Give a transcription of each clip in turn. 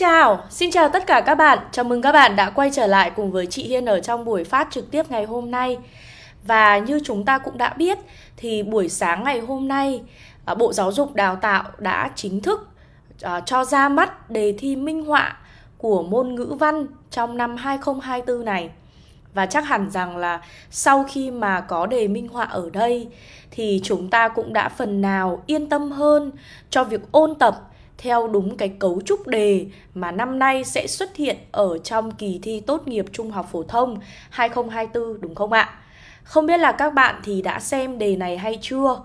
chào, xin chào tất cả các bạn. Chào mừng các bạn đã quay trở lại cùng với chị Hiên ở trong buổi phát trực tiếp ngày hôm nay. Và như chúng ta cũng đã biết thì buổi sáng ngày hôm nay à, Bộ Giáo dục Đào tạo đã chính thức à, cho ra mắt đề thi minh họa của môn ngữ văn trong năm 2024 này. Và chắc hẳn rằng là sau khi mà có đề minh họa ở đây thì chúng ta cũng đã phần nào yên tâm hơn cho việc ôn tập theo đúng cái cấu trúc đề mà năm nay sẽ xuất hiện ở trong kỳ thi tốt nghiệp trung học phổ thông 2024 đúng không ạ? Không biết là các bạn thì đã xem đề này hay chưa?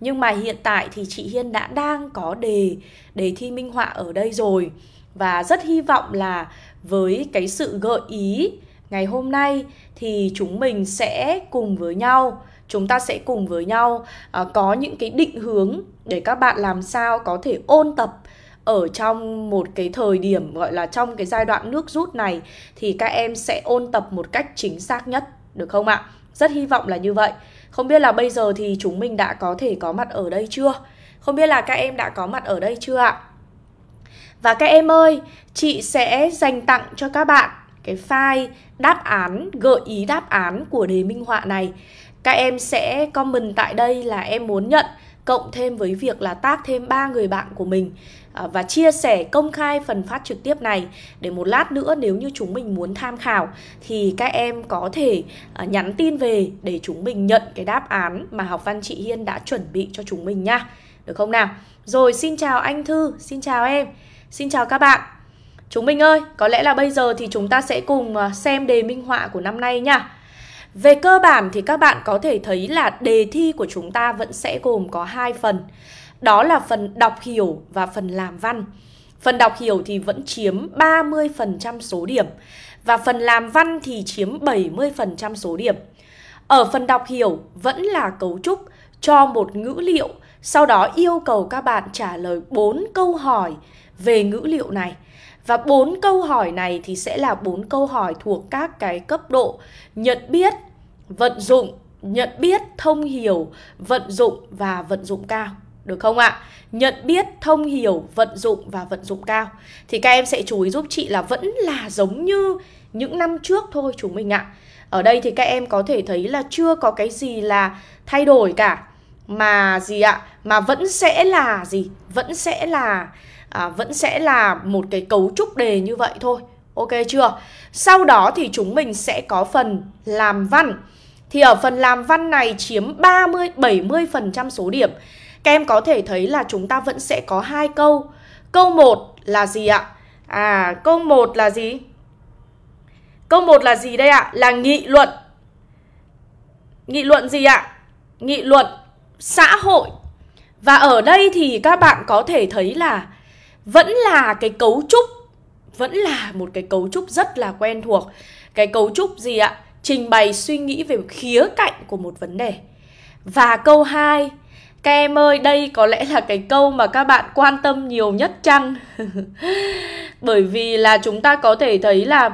Nhưng mà hiện tại thì chị Hiên đã đang có đề đề thi minh họa ở đây rồi và rất hy vọng là với cái sự gợi ý ngày hôm nay thì chúng mình sẽ cùng với nhau chúng ta sẽ cùng với nhau uh, có những cái định hướng để các bạn làm sao có thể ôn tập ở trong một cái thời điểm gọi là trong cái giai đoạn nước rút này thì các em sẽ ôn tập một cách chính xác nhất được không ạ? Rất hy vọng là như vậy. Không biết là bây giờ thì chúng mình đã có thể có mặt ở đây chưa? Không biết là các em đã có mặt ở đây chưa ạ? Và các em ơi, chị sẽ dành tặng cho các bạn cái file đáp án, gợi ý đáp án của đề minh họa này. Các em sẽ comment tại đây là em muốn nhận cộng thêm với việc là tác thêm ba người bạn của mình À, và chia sẻ công khai phần phát trực tiếp này để một lát nữa nếu như chúng mình muốn tham khảo thì các em có thể à, nhắn tin về để chúng mình nhận cái đáp án mà học văn chị Hiên đã chuẩn bị cho chúng mình nha. Được không nào? Rồi xin chào anh Thư, xin chào em, xin chào các bạn. Chúng mình ơi, có lẽ là bây giờ thì chúng ta sẽ cùng à, xem đề minh họa của năm nay nha. Về cơ bản thì các bạn có thể thấy là đề thi của chúng ta vẫn sẽ gồm có hai phần. Đó là phần đọc hiểu và phần làm văn. Phần đọc hiểu thì vẫn chiếm 30% số điểm và phần làm văn thì chiếm 70% số điểm. Ở phần đọc hiểu vẫn là cấu trúc cho một ngữ liệu, sau đó yêu cầu các bạn trả lời 4 câu hỏi về ngữ liệu này. Và bốn câu hỏi này thì sẽ là bốn câu hỏi thuộc các cái cấp độ nhận biết, vận dụng, nhận biết, thông hiểu, vận dụng và vận dụng cao được không ạ? Nhận biết, thông hiểu, vận dụng và vận dụng cao. Thì các em sẽ chú ý giúp chị là vẫn là giống như những năm trước thôi chúng mình ạ. Ở đây thì các em có thể thấy là chưa có cái gì là thay đổi cả mà gì ạ? Mà vẫn sẽ là gì? Vẫn sẽ là à, vẫn sẽ là một cái cấu trúc đề như vậy thôi. Ok chưa? Sau đó thì chúng mình sẽ có phần làm văn. Thì ở phần làm văn này chiếm 30 70% số điểm các em có thể thấy là chúng ta vẫn sẽ có hai câu. Câu 1 là gì ạ? À, câu 1 là gì? Câu 1 là gì đây ạ? Là nghị luận. Nghị luận gì ạ? Nghị luận xã hội. Và ở đây thì các bạn có thể thấy là vẫn là cái cấu trúc vẫn là một cái cấu trúc rất là quen thuộc. Cái cấu trúc gì ạ? Trình bày suy nghĩ về khía cạnh của một vấn đề. Và câu 2 các em ơi, đây có lẽ là cái câu mà các bạn quan tâm nhiều nhất chăng? Bởi vì là chúng ta có thể thấy là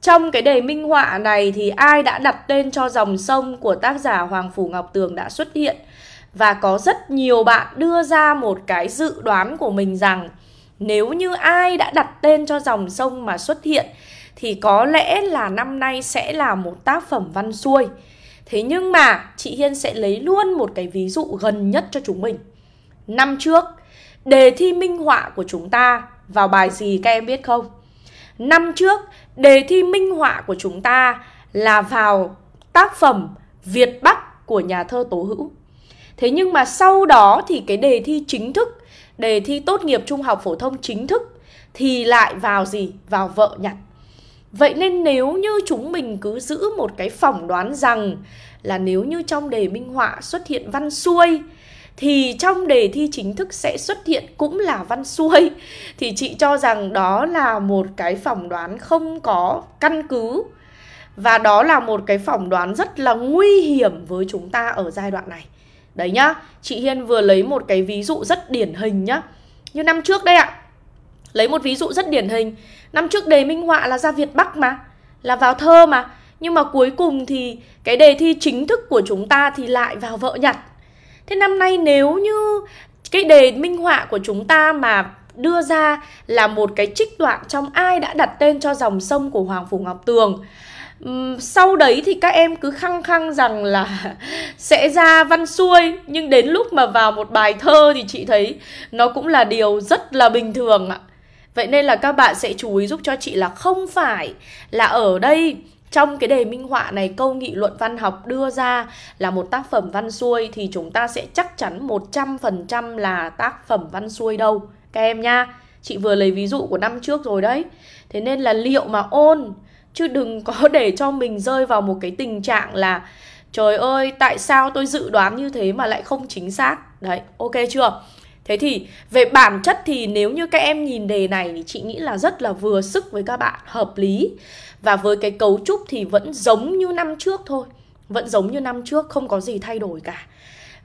trong cái đề minh họa này thì ai đã đặt tên cho dòng sông của tác giả Hoàng Phủ Ngọc Tường đã xuất hiện và có rất nhiều bạn đưa ra một cái dự đoán của mình rằng nếu như ai đã đặt tên cho dòng sông mà xuất hiện thì có lẽ là năm nay sẽ là một tác phẩm văn xuôi. Thế nhưng mà chị Hiên sẽ lấy luôn một cái ví dụ gần nhất cho chúng mình. Năm trước, đề thi minh họa của chúng ta vào bài gì các em biết không? Năm trước, đề thi minh họa của chúng ta là vào tác phẩm Việt Bắc của nhà thơ Tố Hữu. Thế nhưng mà sau đó thì cái đề thi chính thức, đề thi tốt nghiệp trung học phổ thông chính thức thì lại vào gì? Vào vợ nhặt. Vậy nên nếu như chúng mình cứ giữ một cái phỏng đoán rằng là nếu như trong đề minh họa xuất hiện văn xuôi thì trong đề thi chính thức sẽ xuất hiện cũng là văn xuôi thì chị cho rằng đó là một cái phỏng đoán không có căn cứ và đó là một cái phỏng đoán rất là nguy hiểm với chúng ta ở giai đoạn này đấy nhá chị hiên vừa lấy một cái ví dụ rất điển hình nhá như năm trước đây ạ lấy một ví dụ rất điển hình Năm trước đề minh họa là ra Việt Bắc mà, là vào thơ mà. Nhưng mà cuối cùng thì cái đề thi chính thức của chúng ta thì lại vào vợ nhặt. Thế năm nay nếu như cái đề minh họa của chúng ta mà đưa ra là một cái trích đoạn trong ai đã đặt tên cho dòng sông của Hoàng Phủ Ngọc Tường sau đấy thì các em cứ khăng khăng rằng là sẽ ra văn xuôi nhưng đến lúc mà vào một bài thơ thì chị thấy nó cũng là điều rất là bình thường ạ Vậy nên là các bạn sẽ chú ý giúp cho chị là không phải là ở đây trong cái đề minh họa này câu nghị luận văn học đưa ra là một tác phẩm văn xuôi thì chúng ta sẽ chắc chắn 100% là tác phẩm văn xuôi đâu các em nha. Chị vừa lấy ví dụ của năm trước rồi đấy. Thế nên là liệu mà ôn chứ đừng có để cho mình rơi vào một cái tình trạng là trời ơi tại sao tôi dự đoán như thế mà lại không chính xác. Đấy, ok chưa? Thế thì về bản chất thì nếu như các em nhìn đề này thì chị nghĩ là rất là vừa sức với các bạn, hợp lý. Và với cái cấu trúc thì vẫn giống như năm trước thôi. Vẫn giống như năm trước, không có gì thay đổi cả.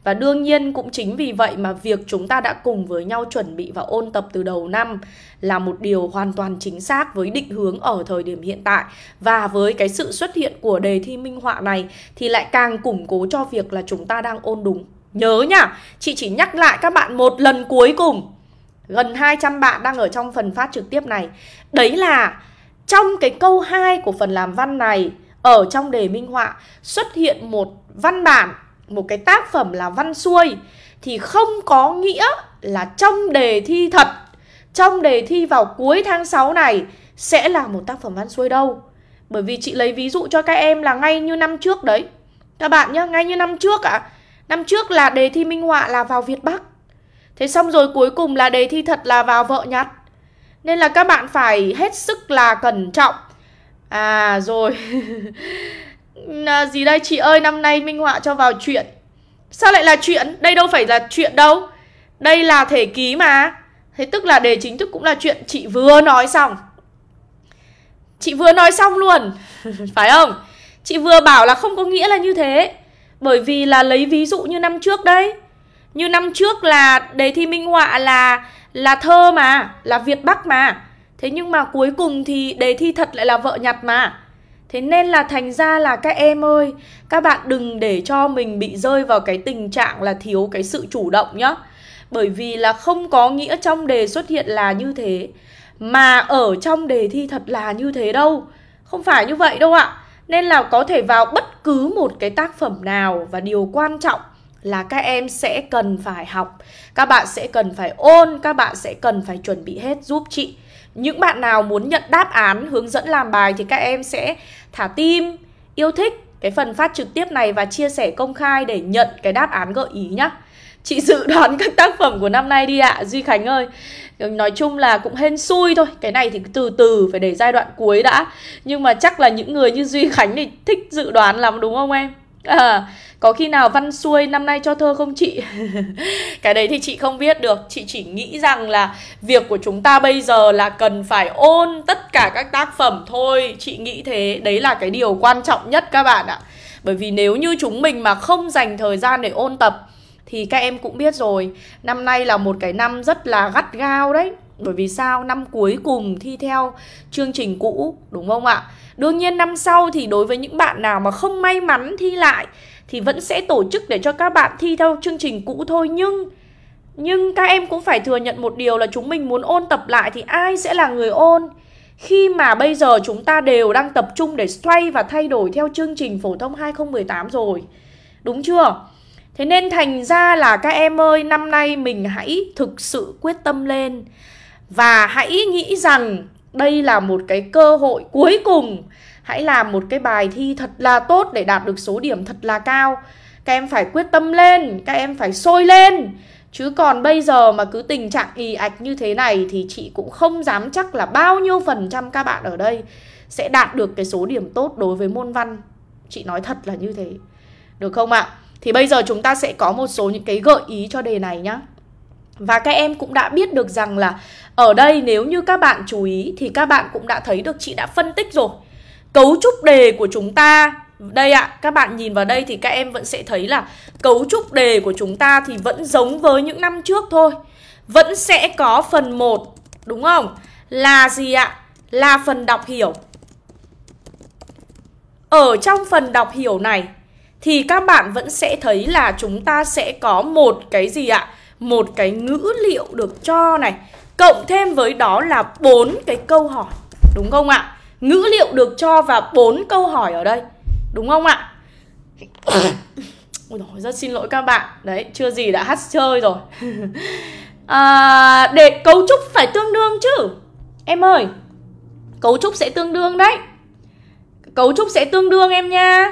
Và đương nhiên cũng chính vì vậy mà việc chúng ta đã cùng với nhau chuẩn bị và ôn tập từ đầu năm là một điều hoàn toàn chính xác với định hướng ở thời điểm hiện tại. Và với cái sự xuất hiện của đề thi minh họa này thì lại càng củng cố cho việc là chúng ta đang ôn đúng. Nhớ nhá, chị chỉ nhắc lại các bạn một lần cuối cùng. Gần 200 bạn đang ở trong phần phát trực tiếp này. Đấy là trong cái câu 2 của phần làm văn này, ở trong đề minh họa xuất hiện một văn bản, một cái tác phẩm là văn xuôi thì không có nghĩa là trong đề thi thật, trong đề thi vào cuối tháng 6 này sẽ là một tác phẩm văn xuôi đâu. Bởi vì chị lấy ví dụ cho các em là ngay như năm trước đấy. Các bạn nhá, ngay như năm trước ạ, à, Năm trước là đề thi minh họa là vào Việt Bắc. Thế xong rồi cuối cùng là đề thi thật là vào vợ nhặt. Nên là các bạn phải hết sức là cẩn trọng. À rồi. là gì đây chị ơi, năm nay minh họa cho vào chuyện. Sao lại là chuyện? Đây đâu phải là chuyện đâu. Đây là thể ký mà. Thế tức là đề chính thức cũng là chuyện chị vừa nói xong. Chị vừa nói xong luôn. phải không? Chị vừa bảo là không có nghĩa là như thế bởi vì là lấy ví dụ như năm trước đấy Như năm trước là đề thi minh họa là là thơ mà Là Việt Bắc mà Thế nhưng mà cuối cùng thì đề thi thật lại là vợ nhặt mà Thế nên là thành ra là các em ơi Các bạn đừng để cho mình bị rơi vào cái tình trạng là thiếu cái sự chủ động nhá Bởi vì là không có nghĩa trong đề xuất hiện là như thế Mà ở trong đề thi thật là như thế đâu Không phải như vậy đâu ạ à nên là có thể vào bất cứ một cái tác phẩm nào và điều quan trọng là các em sẽ cần phải học các bạn sẽ cần phải ôn các bạn sẽ cần phải chuẩn bị hết giúp chị những bạn nào muốn nhận đáp án hướng dẫn làm bài thì các em sẽ thả tim yêu thích cái phần phát trực tiếp này và chia sẻ công khai để nhận cái đáp án gợi ý nhá chị dự đoán các tác phẩm của năm nay đi ạ à, duy khánh ơi nói chung là cũng hên xui thôi cái này thì từ từ phải để giai đoạn cuối đã nhưng mà chắc là những người như duy khánh thì thích dự đoán lắm đúng không em À, có khi nào văn xuôi năm nay cho thơ không chị? cái đấy thì chị không biết được Chị chỉ nghĩ rằng là việc của chúng ta bây giờ là cần phải ôn tất cả các tác phẩm thôi Chị nghĩ thế, đấy là cái điều quan trọng nhất các bạn ạ Bởi vì nếu như chúng mình mà không dành thời gian để ôn tập Thì các em cũng biết rồi Năm nay là một cái năm rất là gắt gao đấy Bởi vì sao? Năm cuối cùng thi theo chương trình cũ đúng không ạ? Đương nhiên năm sau thì đối với những bạn nào mà không may mắn thi lại thì vẫn sẽ tổ chức để cho các bạn thi theo chương trình cũ thôi nhưng nhưng các em cũng phải thừa nhận một điều là chúng mình muốn ôn tập lại thì ai sẽ là người ôn? Khi mà bây giờ chúng ta đều đang tập trung để xoay và thay đổi theo chương trình phổ thông 2018 rồi. Đúng chưa? Thế nên thành ra là các em ơi, năm nay mình hãy thực sự quyết tâm lên và hãy nghĩ rằng đây là một cái cơ hội cuối cùng hãy làm một cái bài thi thật là tốt để đạt được số điểm thật là cao các em phải quyết tâm lên các em phải sôi lên chứ còn bây giờ mà cứ tình trạng ì ạch như thế này thì chị cũng không dám chắc là bao nhiêu phần trăm các bạn ở đây sẽ đạt được cái số điểm tốt đối với môn văn chị nói thật là như thế được không ạ thì bây giờ chúng ta sẽ có một số những cái gợi ý cho đề này nhé và các em cũng đã biết được rằng là ở đây nếu như các bạn chú ý thì các bạn cũng đã thấy được chị đã phân tích rồi. Cấu trúc đề của chúng ta đây ạ, à, các bạn nhìn vào đây thì các em vẫn sẽ thấy là cấu trúc đề của chúng ta thì vẫn giống với những năm trước thôi. Vẫn sẽ có phần 1, đúng không? Là gì ạ? À? Là phần đọc hiểu. Ở trong phần đọc hiểu này thì các bạn vẫn sẽ thấy là chúng ta sẽ có một cái gì ạ? À? một cái ngữ liệu được cho này cộng thêm với đó là bốn cái câu hỏi đúng không ạ ngữ liệu được cho và bốn câu hỏi ở đây đúng không ạ Ôi dồi, rất xin lỗi các bạn đấy chưa gì đã hát chơi rồi à, để cấu trúc phải tương đương chứ em ơi cấu trúc sẽ tương đương đấy cấu trúc sẽ tương đương em nha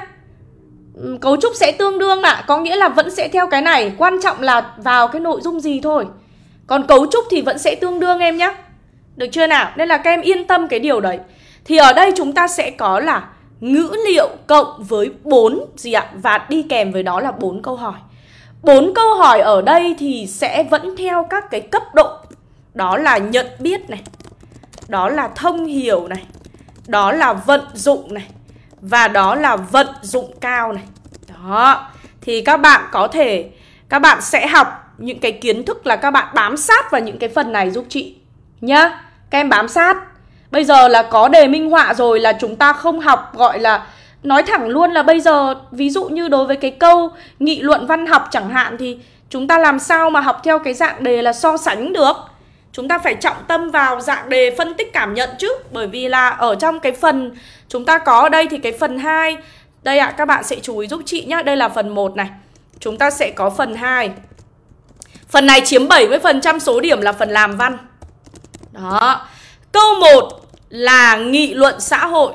Ừ, cấu trúc sẽ tương đương ạ có nghĩa là vẫn sẽ theo cái này quan trọng là vào cái nội dung gì thôi còn cấu trúc thì vẫn sẽ tương đương em nhé được chưa nào nên là các em yên tâm cái điều đấy thì ở đây chúng ta sẽ có là ngữ liệu cộng với bốn gì ạ và đi kèm với đó là bốn câu hỏi bốn câu hỏi ở đây thì sẽ vẫn theo các cái cấp độ đó là nhận biết này đó là thông hiểu này đó là vận dụng này và đó là vận dụng cao này. Đó. Thì các bạn có thể các bạn sẽ học những cái kiến thức là các bạn bám sát vào những cái phần này giúp chị nhá. Các em bám sát. Bây giờ là có đề minh họa rồi là chúng ta không học gọi là nói thẳng luôn là bây giờ ví dụ như đối với cái câu nghị luận văn học chẳng hạn thì chúng ta làm sao mà học theo cái dạng đề là so sánh được chúng ta phải trọng tâm vào dạng đề phân tích cảm nhận chứ bởi vì là ở trong cái phần chúng ta có ở đây thì cái phần 2 đây ạ à, các bạn sẽ chú ý giúp chị nhé đây là phần 1 này chúng ta sẽ có phần 2 phần này chiếm 70% số điểm là phần làm văn đó câu 1 là nghị luận xã hội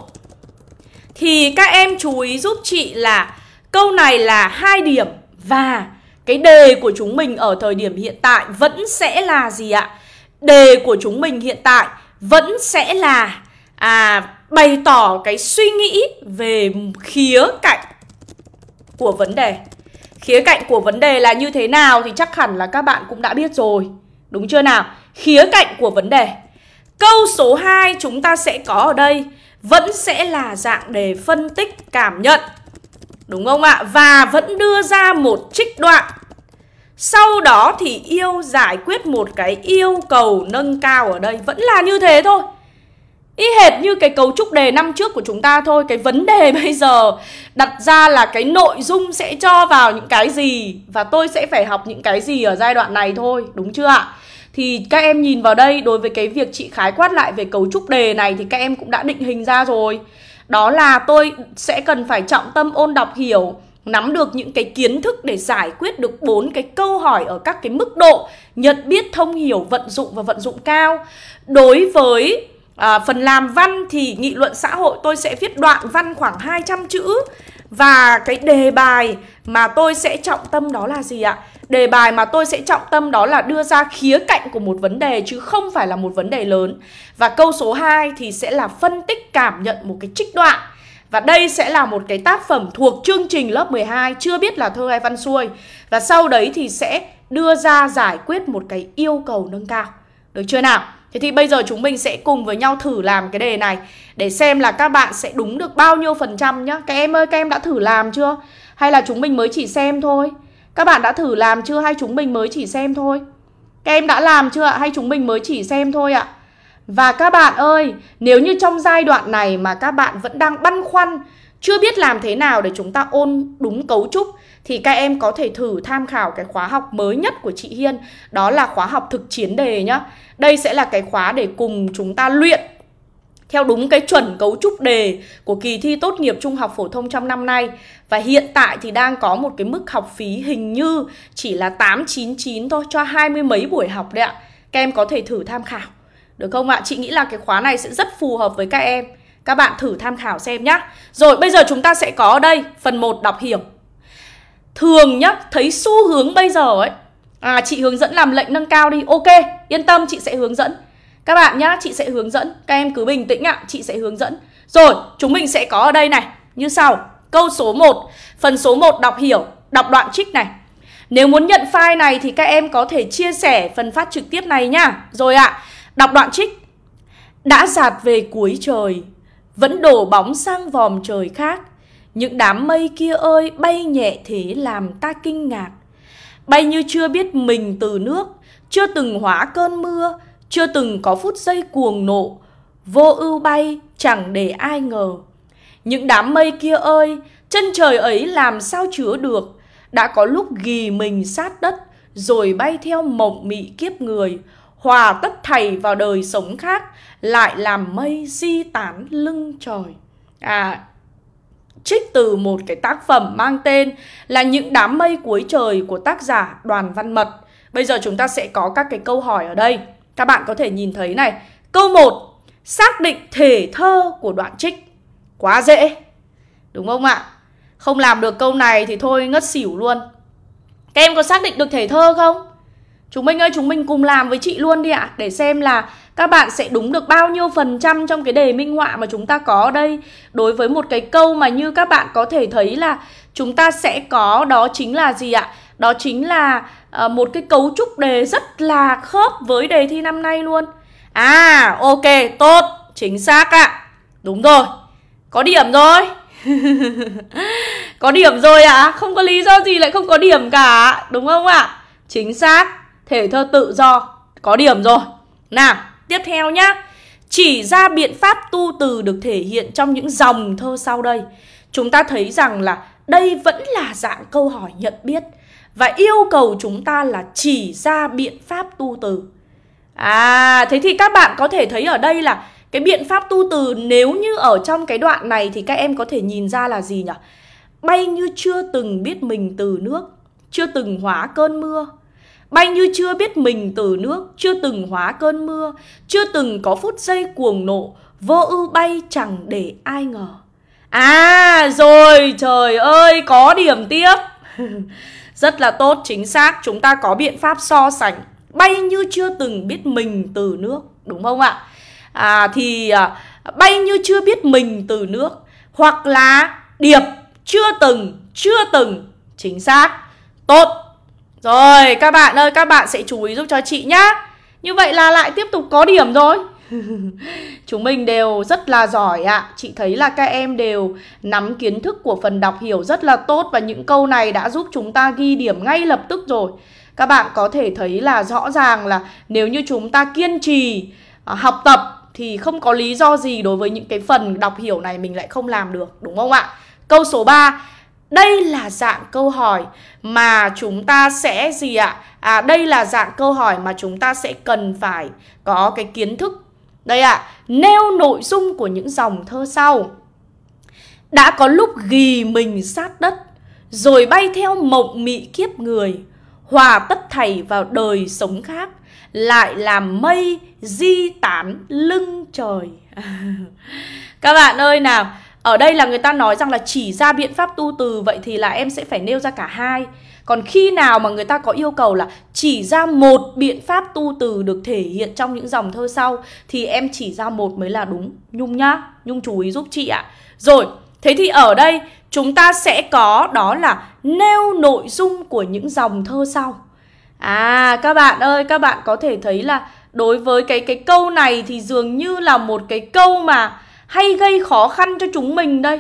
thì các em chú ý giúp chị là câu này là hai điểm và cái đề của chúng mình ở thời điểm hiện tại vẫn sẽ là gì ạ? đề của chúng mình hiện tại vẫn sẽ là à bày tỏ cái suy nghĩ về khía cạnh của vấn đề. Khía cạnh của vấn đề là như thế nào thì chắc hẳn là các bạn cũng đã biết rồi. Đúng chưa nào? Khía cạnh của vấn đề. Câu số 2 chúng ta sẽ có ở đây vẫn sẽ là dạng đề phân tích cảm nhận. Đúng không ạ? Và vẫn đưa ra một trích đoạn sau đó thì yêu giải quyết một cái yêu cầu nâng cao ở đây vẫn là như thế thôi y hệt như cái cấu trúc đề năm trước của chúng ta thôi cái vấn đề bây giờ đặt ra là cái nội dung sẽ cho vào những cái gì và tôi sẽ phải học những cái gì ở giai đoạn này thôi đúng chưa ạ thì các em nhìn vào đây đối với cái việc chị khái quát lại về cấu trúc đề này thì các em cũng đã định hình ra rồi đó là tôi sẽ cần phải trọng tâm ôn đọc hiểu nắm được những cái kiến thức để giải quyết được bốn cái câu hỏi ở các cái mức độ nhận biết thông hiểu vận dụng và vận dụng cao đối với à, phần làm văn thì nghị luận xã hội tôi sẽ viết đoạn văn khoảng 200 chữ và cái đề bài mà tôi sẽ trọng tâm đó là gì ạ đề bài mà tôi sẽ trọng tâm đó là đưa ra khía cạnh của một vấn đề chứ không phải là một vấn đề lớn và câu số 2 thì sẽ là phân tích cảm nhận một cái trích đoạn và đây sẽ là một cái tác phẩm thuộc chương trình lớp 12 Chưa biết là thơ hay văn xuôi Và sau đấy thì sẽ đưa ra giải quyết một cái yêu cầu nâng cao Được chưa nào? Thế thì bây giờ chúng mình sẽ cùng với nhau thử làm cái đề này Để xem là các bạn sẽ đúng được bao nhiêu phần trăm nhá Các em ơi, các em đã thử làm chưa? Hay là chúng mình mới chỉ xem thôi? Các bạn đã thử làm chưa hay chúng mình mới chỉ xem thôi? Các em đã làm chưa ạ? Hay chúng mình mới chỉ xem thôi ạ? À? Và các bạn ơi, nếu như trong giai đoạn này mà các bạn vẫn đang băn khoăn, chưa biết làm thế nào để chúng ta ôn đúng cấu trúc thì các em có thể thử tham khảo cái khóa học mới nhất của chị Hiên, đó là khóa học thực chiến đề nhá. Đây sẽ là cái khóa để cùng chúng ta luyện theo đúng cái chuẩn cấu trúc đề của kỳ thi tốt nghiệp trung học phổ thông trong năm nay và hiện tại thì đang có một cái mức học phí hình như chỉ là 899 thôi cho hai mươi mấy buổi học đấy ạ. Các em có thể thử tham khảo. Được không ạ? Chị nghĩ là cái khóa này sẽ rất phù hợp với các em Các bạn thử tham khảo xem nhá Rồi bây giờ chúng ta sẽ có đây Phần 1 đọc hiểu Thường nhá, thấy xu hướng bây giờ ấy À chị hướng dẫn làm lệnh nâng cao đi Ok, yên tâm chị sẽ hướng dẫn Các bạn nhá, chị sẽ hướng dẫn Các em cứ bình tĩnh ạ, chị sẽ hướng dẫn Rồi, chúng mình sẽ có ở đây này Như sau, câu số 1 Phần số 1 đọc hiểu, đọc đoạn trích này nếu muốn nhận file này thì các em có thể chia sẻ phần phát trực tiếp này nhá. Rồi ạ. À, Đọc đoạn trích Đã giạt về cuối trời Vẫn đổ bóng sang vòm trời khác Những đám mây kia ơi bay nhẹ thế làm ta kinh ngạc Bay như chưa biết mình từ nước Chưa từng hóa cơn mưa Chưa từng có phút giây cuồng nộ Vô ưu bay chẳng để ai ngờ Những đám mây kia ơi Chân trời ấy làm sao chứa được Đã có lúc ghì mình sát đất Rồi bay theo mộng mị kiếp người hòa tất thầy vào đời sống khác lại làm mây di tán lưng trời à trích từ một cái tác phẩm mang tên là những đám mây cuối trời của tác giả đoàn văn mật bây giờ chúng ta sẽ có các cái câu hỏi ở đây các bạn có thể nhìn thấy này câu 1 xác định thể thơ của đoạn trích quá dễ đúng không ạ không làm được câu này thì thôi ngất xỉu luôn các em có xác định được thể thơ không Chúng mình ơi, chúng mình cùng làm với chị luôn đi ạ à, Để xem là các bạn sẽ đúng được bao nhiêu phần trăm trong cái đề minh họa mà chúng ta có đây Đối với một cái câu mà như các bạn có thể thấy là chúng ta sẽ có đó chính là gì ạ? À? Đó chính là uh, một cái cấu trúc đề rất là khớp với đề thi năm nay luôn À, ok, tốt, chính xác ạ à. Đúng rồi, có điểm rồi Có điểm rồi ạ, à? không có lý do gì lại không có điểm cả, đúng không ạ? À? Chính xác thể thơ tự do có điểm rồi nào tiếp theo nhá chỉ ra biện pháp tu từ được thể hiện trong những dòng thơ sau đây chúng ta thấy rằng là đây vẫn là dạng câu hỏi nhận biết và yêu cầu chúng ta là chỉ ra biện pháp tu từ à thế thì các bạn có thể thấy ở đây là cái biện pháp tu từ nếu như ở trong cái đoạn này thì các em có thể nhìn ra là gì nhỉ bay như chưa từng biết mình từ nước chưa từng hóa cơn mưa Bay như chưa biết mình từ nước, chưa từng hóa cơn mưa, chưa từng có phút giây cuồng nộ, vô ưu bay chẳng để ai ngờ. À rồi trời ơi có điểm tiếp Rất là tốt chính xác chúng ta có biện pháp so sánh Bay như chưa từng biết mình từ nước đúng không ạ à, Thì à, bay như chưa biết mình từ nước Hoặc là điệp chưa từng chưa từng chính xác Tốt rồi các bạn ơi các bạn sẽ chú ý giúp cho chị nhá Như vậy là lại tiếp tục có điểm rồi Chúng mình đều rất là giỏi ạ à. Chị thấy là các em đều nắm kiến thức của phần đọc hiểu rất là tốt Và những câu này đã giúp chúng ta ghi điểm ngay lập tức rồi Các bạn có thể thấy là rõ ràng là nếu như chúng ta kiên trì à, học tập thì không có lý do gì đối với những cái phần đọc hiểu này mình lại không làm được đúng không ạ? Câu số 3 đây là dạng câu hỏi mà chúng ta sẽ gì ạ? À đây là dạng câu hỏi mà chúng ta sẽ cần phải có cái kiến thức. Đây ạ, à, nêu nội dung của những dòng thơ sau. Đã có lúc ghì mình sát đất, rồi bay theo mộng mị kiếp người, hòa tất thầy vào đời sống khác, lại làm mây di tán lưng trời. Các bạn ơi nào, ở đây là người ta nói rằng là chỉ ra biện pháp tu từ vậy thì là em sẽ phải nêu ra cả hai. Còn khi nào mà người ta có yêu cầu là chỉ ra một biện pháp tu từ được thể hiện trong những dòng thơ sau thì em chỉ ra một mới là đúng. Nhung nhá, Nhung chú ý giúp chị ạ. Rồi, thế thì ở đây chúng ta sẽ có đó là nêu nội dung của những dòng thơ sau. À các bạn ơi, các bạn có thể thấy là đối với cái cái câu này thì dường như là một cái câu mà hay gây khó khăn cho chúng mình đây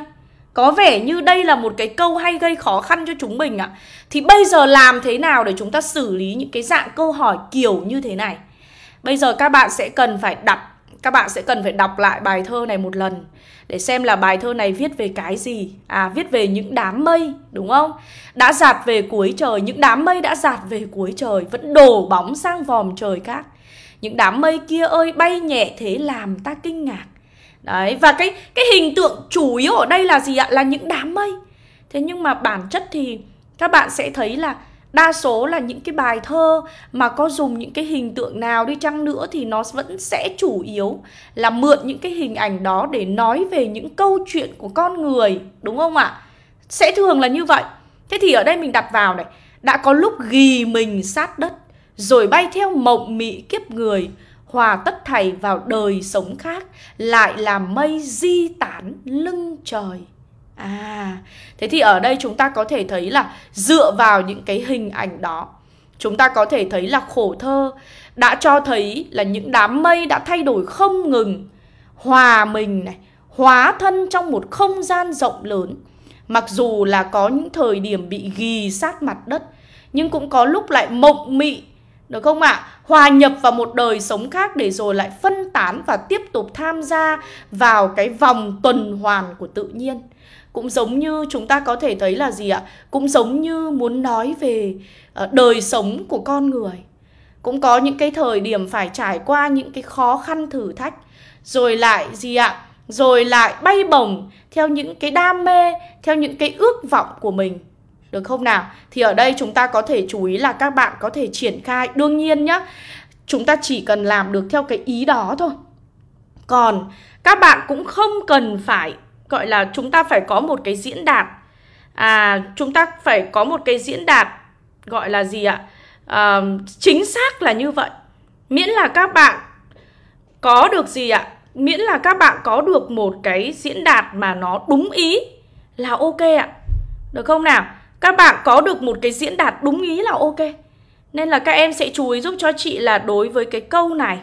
có vẻ như đây là một cái câu hay gây khó khăn cho chúng mình ạ à. thì bây giờ làm thế nào để chúng ta xử lý những cái dạng câu hỏi kiểu như thế này bây giờ các bạn sẽ cần phải đọc, các bạn sẽ cần phải đọc lại bài thơ này một lần để xem là bài thơ này viết về cái gì à viết về những đám mây đúng không đã giạt về cuối trời những đám mây đã giạt về cuối trời vẫn đổ bóng sang vòm trời cát những đám mây kia ơi bay nhẹ thế làm ta kinh ngạc Đấy, và cái cái hình tượng chủ yếu ở đây là gì ạ? Là những đám mây. Thế nhưng mà bản chất thì các bạn sẽ thấy là đa số là những cái bài thơ mà có dùng những cái hình tượng nào đi chăng nữa thì nó vẫn sẽ chủ yếu là mượn những cái hình ảnh đó để nói về những câu chuyện của con người, đúng không ạ? Sẽ thường là như vậy. Thế thì ở đây mình đặt vào này, đã có lúc ghì mình sát đất, rồi bay theo mộng mị kiếp người, hòa tất thầy vào đời sống khác lại là mây di tán lưng trời à thế thì ở đây chúng ta có thể thấy là dựa vào những cái hình ảnh đó chúng ta có thể thấy là khổ thơ đã cho thấy là những đám mây đã thay đổi không ngừng hòa mình này hóa thân trong một không gian rộng lớn mặc dù là có những thời điểm bị ghì sát mặt đất nhưng cũng có lúc lại mộng mị được không ạ? À? Hòa nhập vào một đời sống khác để rồi lại phân tán và tiếp tục tham gia vào cái vòng tuần hoàn của tự nhiên. Cũng giống như chúng ta có thể thấy là gì ạ? Cũng giống như muốn nói về ờ, đời sống của con người. Cũng có những cái thời điểm phải trải qua những cái khó khăn thử thách. Rồi lại gì ạ? Rồi lại bay bổng theo những cái đam mê, theo những cái ước vọng của mình được không nào? Thì ở đây chúng ta có thể chú ý là các bạn có thể triển khai Đương nhiên nhá, chúng ta chỉ cần làm được theo cái ý đó thôi Còn các bạn cũng không cần phải Gọi là chúng ta phải có một cái diễn đạt À, chúng ta phải có một cái diễn đạt Gọi là gì ạ? À, chính xác là như vậy Miễn là các bạn có được gì ạ? Miễn là các bạn có được một cái diễn đạt mà nó đúng ý là ok ạ. Được không nào? các bạn có được một cái diễn đạt đúng ý là ok nên là các em sẽ chú ý giúp cho chị là đối với cái câu này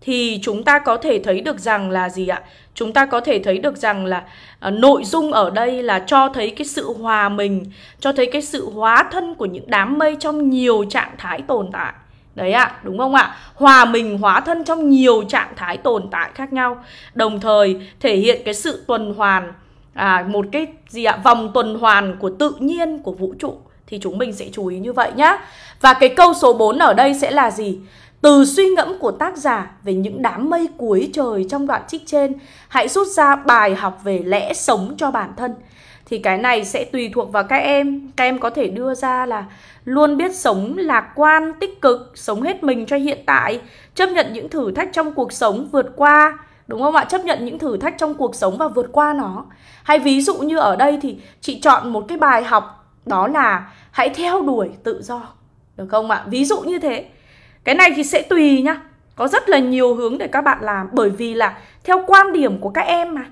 thì chúng ta có thể thấy được rằng là gì ạ? Chúng ta có thể thấy được rằng là uh, nội dung ở đây là cho thấy cái sự hòa mình, cho thấy cái sự hóa thân của những đám mây trong nhiều trạng thái tồn tại. Đấy ạ, à, đúng không ạ? À? Hòa mình hóa thân trong nhiều trạng thái tồn tại khác nhau, đồng thời thể hiện cái sự tuần hoàn à, một cái gì ạ vòng tuần hoàn của tự nhiên của vũ trụ thì chúng mình sẽ chú ý như vậy nhá. Và cái câu số 4 ở đây sẽ là gì? Từ suy ngẫm của tác giả về những đám mây cuối trời trong đoạn trích trên, hãy rút ra bài học về lẽ sống cho bản thân. Thì cái này sẽ tùy thuộc vào các em, các em có thể đưa ra là luôn biết sống lạc quan, tích cực, sống hết mình cho hiện tại, chấp nhận những thử thách trong cuộc sống vượt qua đúng không ạ chấp nhận những thử thách trong cuộc sống và vượt qua nó hay ví dụ như ở đây thì chị chọn một cái bài học đó là hãy theo đuổi tự do được không ạ ví dụ như thế cái này thì sẽ tùy nhá có rất là nhiều hướng để các bạn làm bởi vì là theo quan điểm của các em mà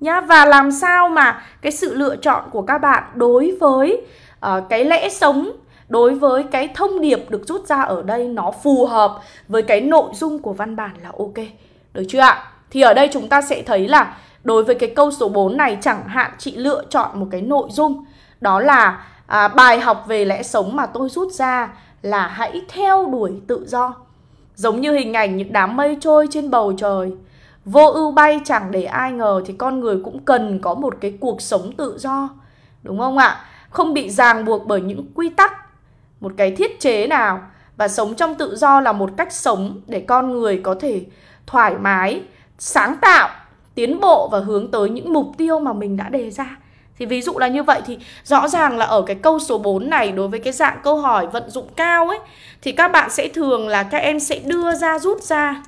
nhá và làm sao mà cái sự lựa chọn của các bạn đối với uh, cái lẽ sống đối với cái thông điệp được rút ra ở đây nó phù hợp với cái nội dung của văn bản là ok được chưa ạ thì ở đây chúng ta sẽ thấy là đối với cái câu số 4 này chẳng hạn chị lựa chọn một cái nội dung đó là à, bài học về lẽ sống mà tôi rút ra là hãy theo đuổi tự do. Giống như hình ảnh những đám mây trôi trên bầu trời, vô ưu bay chẳng để ai ngờ thì con người cũng cần có một cái cuộc sống tự do. Đúng không ạ? Không bị ràng buộc bởi những quy tắc, một cái thiết chế nào và sống trong tự do là một cách sống để con người có thể thoải mái sáng tạo tiến bộ và hướng tới những mục tiêu mà mình đã đề ra thì ví dụ là như vậy thì rõ ràng là ở cái câu số 4 này đối với cái dạng câu hỏi vận dụng cao ấy thì các bạn sẽ thường là các em sẽ đưa ra rút ra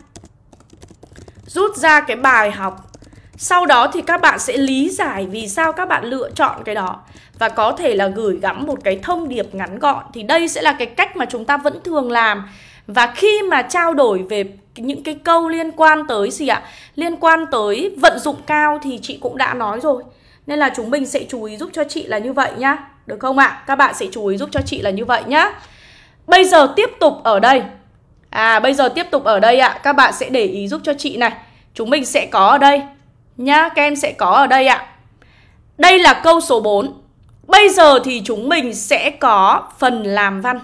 rút ra cái bài học sau đó thì các bạn sẽ lý giải vì sao các bạn lựa chọn cái đó và có thể là gửi gắm một cái thông điệp ngắn gọn thì đây sẽ là cái cách mà chúng ta vẫn thường làm và khi mà trao đổi về những cái câu liên quan tới gì ạ liên quan tới vận dụng cao thì chị cũng đã nói rồi nên là chúng mình sẽ chú ý giúp cho chị là như vậy nhá được không ạ các bạn sẽ chú ý giúp cho chị là như vậy nhá bây giờ tiếp tục ở đây à bây giờ tiếp tục ở đây ạ các bạn sẽ để ý giúp cho chị này chúng mình sẽ có ở đây nhá các em sẽ có ở đây ạ đây là câu số 4 bây giờ thì chúng mình sẽ có phần làm văn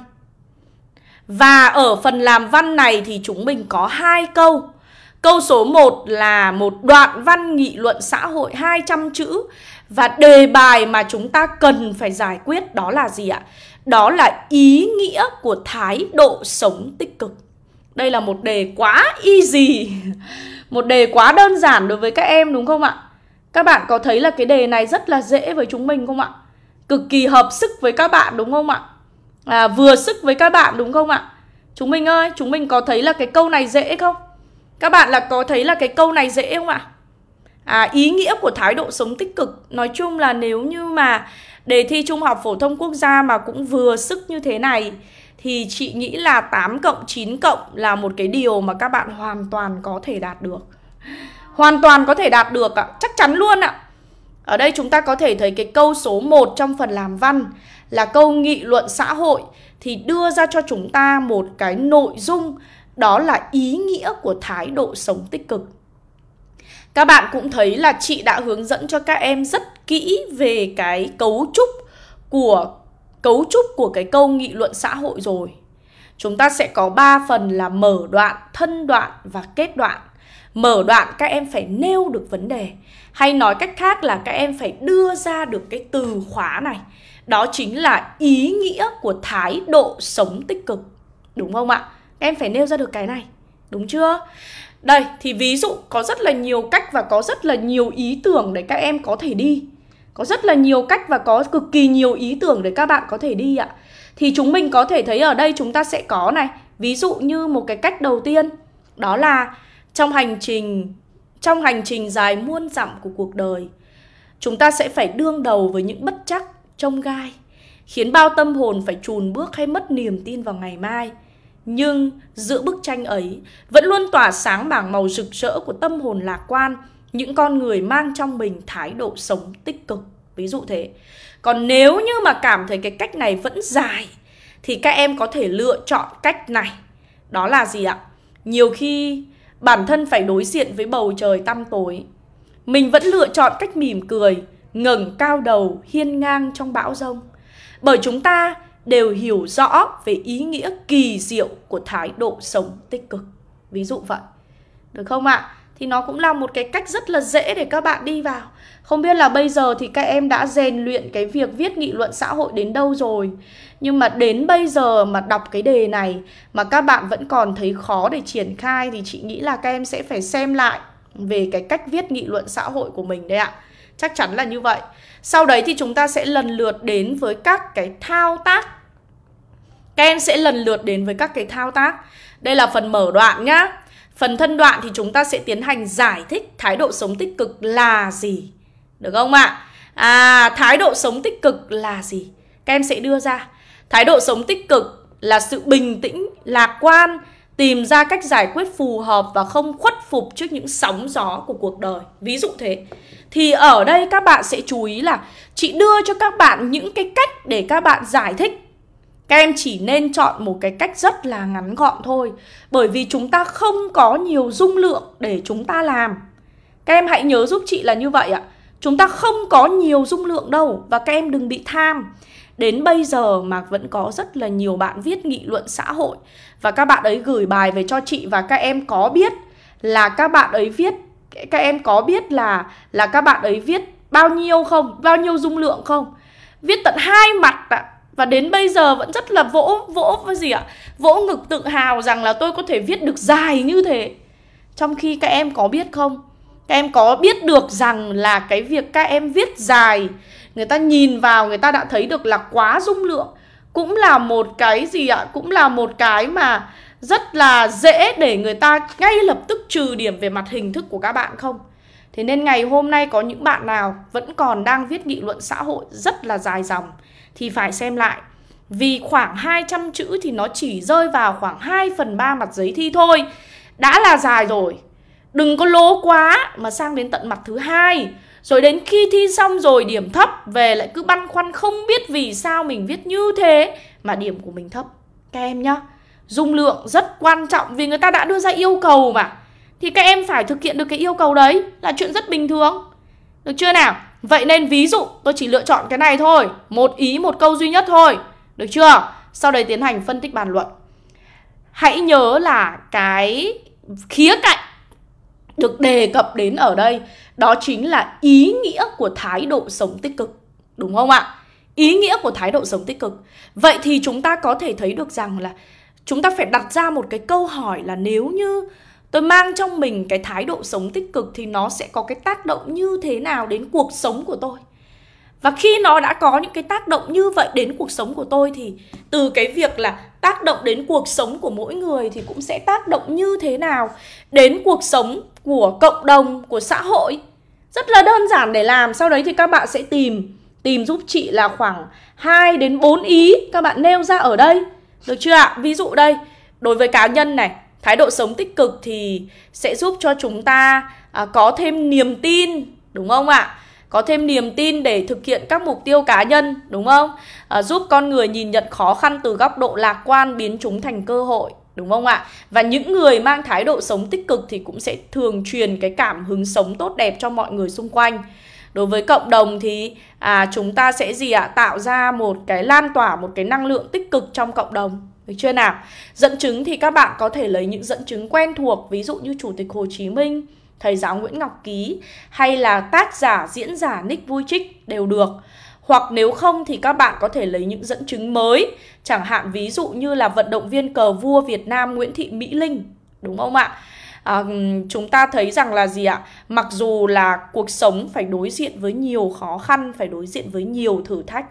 và ở phần làm văn này thì chúng mình có hai câu. Câu số 1 là một đoạn văn nghị luận xã hội 200 chữ và đề bài mà chúng ta cần phải giải quyết đó là gì ạ? Đó là ý nghĩa của thái độ sống tích cực. Đây là một đề quá easy. Một đề quá đơn giản đối với các em đúng không ạ? Các bạn có thấy là cái đề này rất là dễ với chúng mình không ạ? Cực kỳ hợp sức với các bạn đúng không ạ? à, vừa sức với các bạn đúng không ạ? Chúng mình ơi, chúng mình có thấy là cái câu này dễ không? Các bạn là có thấy là cái câu này dễ không ạ? À, ý nghĩa của thái độ sống tích cực nói chung là nếu như mà đề thi trung học phổ thông quốc gia mà cũng vừa sức như thế này thì chị nghĩ là 8 cộng 9 cộng là một cái điều mà các bạn hoàn toàn có thể đạt được. Hoàn toàn có thể đạt được ạ, chắc chắn luôn ạ. Ở đây chúng ta có thể thấy cái câu số 1 trong phần làm văn là câu nghị luận xã hội thì đưa ra cho chúng ta một cái nội dung đó là ý nghĩa của thái độ sống tích cực. Các bạn cũng thấy là chị đã hướng dẫn cho các em rất kỹ về cái cấu trúc của cấu trúc của cái câu nghị luận xã hội rồi. Chúng ta sẽ có 3 phần là mở đoạn, thân đoạn và kết đoạn. Mở đoạn các em phải nêu được vấn đề Hay nói cách khác là các em phải đưa ra được cái từ khóa này đó chính là ý nghĩa của thái độ sống tích cực đúng không ạ em phải nêu ra được cái này đúng chưa đây thì ví dụ có rất là nhiều cách và có rất là nhiều ý tưởng để các em có thể đi có rất là nhiều cách và có cực kỳ nhiều ý tưởng để các bạn có thể đi ạ thì chúng mình có thể thấy ở đây chúng ta sẽ có này ví dụ như một cái cách đầu tiên đó là trong hành trình trong hành trình dài muôn dặm của cuộc đời chúng ta sẽ phải đương đầu với những bất chắc trông gai khiến bao tâm hồn phải chùn bước hay mất niềm tin vào ngày mai nhưng giữa bức tranh ấy vẫn luôn tỏa sáng bảng màu rực rỡ của tâm hồn lạc quan những con người mang trong mình thái độ sống tích cực ví dụ thế còn nếu như mà cảm thấy cái cách này vẫn dài thì các em có thể lựa chọn cách này đó là gì ạ nhiều khi bản thân phải đối diện với bầu trời tăm tối mình vẫn lựa chọn cách mỉm cười ngẩng cao đầu hiên ngang trong bão rông bởi chúng ta đều hiểu rõ về ý nghĩa kỳ diệu của thái độ sống tích cực ví dụ vậy được không ạ à? thì nó cũng là một cái cách rất là dễ để các bạn đi vào không biết là bây giờ thì các em đã rèn luyện cái việc viết nghị luận xã hội đến đâu rồi nhưng mà đến bây giờ mà đọc cái đề này mà các bạn vẫn còn thấy khó để triển khai thì chị nghĩ là các em sẽ phải xem lại về cái cách viết nghị luận xã hội của mình đấy ạ chắc chắn là như vậy sau đấy thì chúng ta sẽ lần lượt đến với các cái thao tác các em sẽ lần lượt đến với các cái thao tác đây là phần mở đoạn nhá phần thân đoạn thì chúng ta sẽ tiến hành giải thích thái độ sống tích cực là gì được không ạ à? thái độ sống tích cực là gì các em sẽ đưa ra thái độ sống tích cực là sự bình tĩnh lạc quan tìm ra cách giải quyết phù hợp và không khuất phục trước những sóng gió của cuộc đời ví dụ thế thì ở đây các bạn sẽ chú ý là chị đưa cho các bạn những cái cách để các bạn giải thích các em chỉ nên chọn một cái cách rất là ngắn gọn thôi Bởi vì chúng ta không có nhiều dung lượng để chúng ta làm Các em hãy nhớ giúp chị là như vậy ạ Chúng ta không có nhiều dung lượng đâu Và các em đừng bị tham Đến bây giờ mà vẫn có rất là nhiều bạn viết nghị luận xã hội Và các bạn ấy gửi bài về cho chị và các em có biết Là các bạn ấy viết các em có biết là là các bạn ấy viết bao nhiêu không bao nhiêu dung lượng không viết tận hai mặt ạ à. và đến bây giờ vẫn rất là vỗ vỗ cái gì ạ à? vỗ ngực tự hào rằng là tôi có thể viết được dài như thế trong khi các em có biết không các em có biết được rằng là cái việc các em viết dài người ta nhìn vào người ta đã thấy được là quá dung lượng cũng là một cái gì ạ à? cũng là một cái mà rất là dễ để người ta ngay lập tức trừ điểm về mặt hình thức của các bạn không? Thế nên ngày hôm nay có những bạn nào vẫn còn đang viết nghị luận xã hội rất là dài dòng thì phải xem lại. Vì khoảng 200 chữ thì nó chỉ rơi vào khoảng 2 phần 3 mặt giấy thi thôi. Đã là dài rồi. Đừng có lố quá mà sang đến tận mặt thứ hai rồi đến khi thi xong rồi điểm thấp về lại cứ băn khoăn không biết vì sao mình viết như thế mà điểm của mình thấp. Các em nhá dung lượng rất quan trọng vì người ta đã đưa ra yêu cầu mà thì các em phải thực hiện được cái yêu cầu đấy là chuyện rất bình thường được chưa nào vậy nên ví dụ tôi chỉ lựa chọn cái này thôi một ý một câu duy nhất thôi được chưa sau đấy tiến hành phân tích bàn luận hãy nhớ là cái khía cạnh được đề cập đến ở đây đó chính là ý nghĩa của thái độ sống tích cực đúng không ạ ý nghĩa của thái độ sống tích cực vậy thì chúng ta có thể thấy được rằng là chúng ta phải đặt ra một cái câu hỏi là nếu như tôi mang trong mình cái thái độ sống tích cực thì nó sẽ có cái tác động như thế nào đến cuộc sống của tôi và khi nó đã có những cái tác động như vậy đến cuộc sống của tôi thì từ cái việc là tác động đến cuộc sống của mỗi người thì cũng sẽ tác động như thế nào đến cuộc sống của cộng đồng của xã hội rất là đơn giản để làm sau đấy thì các bạn sẽ tìm tìm giúp chị là khoảng 2 đến 4 ý các bạn nêu ra ở đây được chưa ạ? Ví dụ đây, đối với cá nhân này, thái độ sống tích cực thì sẽ giúp cho chúng ta à, có thêm niềm tin, đúng không ạ? Có thêm niềm tin để thực hiện các mục tiêu cá nhân, đúng không? À, giúp con người nhìn nhận khó khăn từ góc độ lạc quan biến chúng thành cơ hội đúng không ạ? Và những người mang thái độ sống tích cực thì cũng sẽ thường truyền cái cảm hứng sống tốt đẹp cho mọi người xung quanh đối với cộng đồng thì à, chúng ta sẽ gì ạ à? tạo ra một cái lan tỏa một cái năng lượng tích cực trong cộng đồng được chưa nào dẫn chứng thì các bạn có thể lấy những dẫn chứng quen thuộc ví dụ như chủ tịch hồ chí minh thầy giáo nguyễn ngọc ký hay là tác giả diễn giả nick vui trích đều được hoặc nếu không thì các bạn có thể lấy những dẫn chứng mới chẳng hạn ví dụ như là vận động viên cờ vua việt nam nguyễn thị mỹ linh đúng không ạ à, ừ, chúng ta thấy rằng là gì ạ mặc dù là cuộc sống phải đối diện với nhiều khó khăn phải đối diện với nhiều thử thách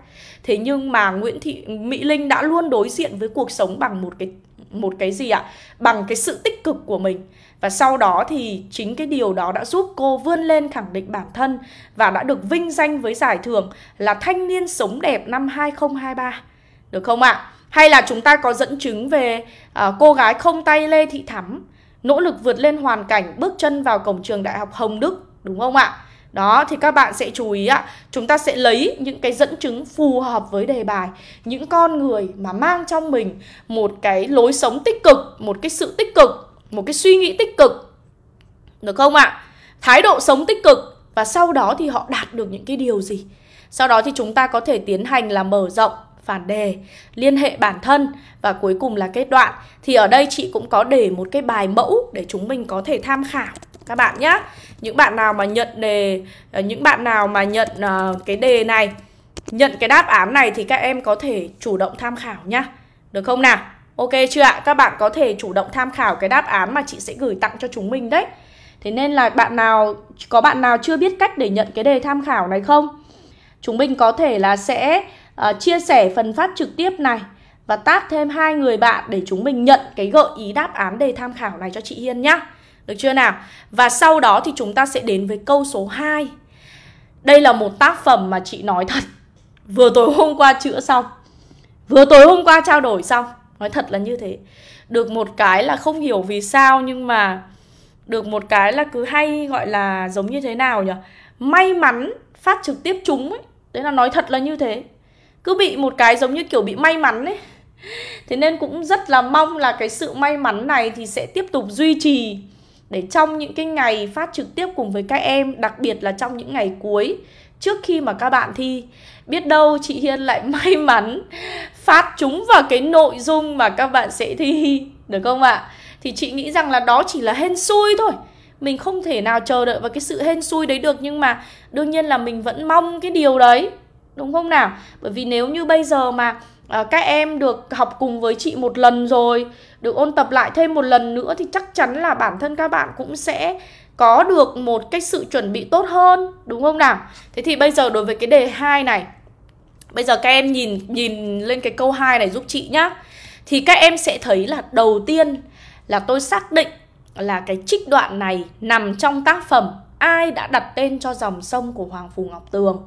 thế nhưng mà Nguyễn Thị Mỹ Linh đã luôn đối diện với cuộc sống bằng một cái một cái gì ạ bằng cái sự tích cực của mình và sau đó thì chính cái điều đó đã giúp cô vươn lên khẳng định bản thân và đã được vinh danh với giải thưởng là thanh niên sống đẹp năm 2023 được không ạ hay là chúng ta có dẫn chứng về uh, cô gái không tay Lê Thị Thắm nỗ lực vượt lên hoàn cảnh bước chân vào cổng trường đại học Hồng Đức đúng không ạ? Đó thì các bạn sẽ chú ý ạ, chúng ta sẽ lấy những cái dẫn chứng phù hợp với đề bài, những con người mà mang trong mình một cái lối sống tích cực, một cái sự tích cực, một cái suy nghĩ tích cực. Được không ạ? Thái độ sống tích cực và sau đó thì họ đạt được những cái điều gì? Sau đó thì chúng ta có thể tiến hành là mở rộng phản đề, liên hệ bản thân và cuối cùng là kết đoạn. Thì ở đây chị cũng có để một cái bài mẫu để chúng mình có thể tham khảo các bạn nhé. Những bạn nào mà nhận đề, ờ, những bạn nào mà nhận ờ, cái đề này, nhận cái đáp án này thì các em có thể chủ động tham khảo nhá. Được không nào? Ok chưa ạ? Các bạn có thể chủ động tham khảo cái đáp án mà chị sẽ gửi tặng cho chúng mình đấy. Thế nên là bạn nào có bạn nào chưa biết cách để nhận cái đề tham khảo này không? Chúng mình có thể là sẽ uh, chia sẻ phần phát trực tiếp này và tác thêm hai người bạn để chúng mình nhận cái gợi ý đáp án đề tham khảo này cho chị Hiên nhá. Được chưa nào? Và sau đó thì chúng ta sẽ đến với câu số 2. Đây là một tác phẩm mà chị nói thật vừa tối hôm qua chữa xong. Vừa tối hôm qua trao đổi xong, nói thật là như thế. Được một cái là không hiểu vì sao nhưng mà được một cái là cứ hay gọi là giống như thế nào nhỉ? May mắn phát trực tiếp chúng ấy. Đấy là nói thật là như thế cứ bị một cái giống như kiểu bị may mắn ấy thế nên cũng rất là mong là cái sự may mắn này thì sẽ tiếp tục duy trì để trong những cái ngày phát trực tiếp cùng với các em đặc biệt là trong những ngày cuối trước khi mà các bạn thi biết đâu chị hiên lại may mắn phát chúng vào cái nội dung mà các bạn sẽ thi được không ạ thì chị nghĩ rằng là đó chỉ là hên xui thôi mình không thể nào chờ đợi vào cái sự hên xui đấy được nhưng mà đương nhiên là mình vẫn mong cái điều đấy đúng không nào bởi vì nếu như bây giờ mà à, các em được học cùng với chị một lần rồi được ôn tập lại thêm một lần nữa thì chắc chắn là bản thân các bạn cũng sẽ có được một cái sự chuẩn bị tốt hơn đúng không nào thế thì bây giờ đối với cái đề 2 này bây giờ các em nhìn nhìn lên cái câu 2 này giúp chị nhá thì các em sẽ thấy là đầu tiên là tôi xác định là cái trích đoạn này nằm trong tác phẩm ai đã đặt tên cho dòng sông của Hoàng Phù Ngọc Tường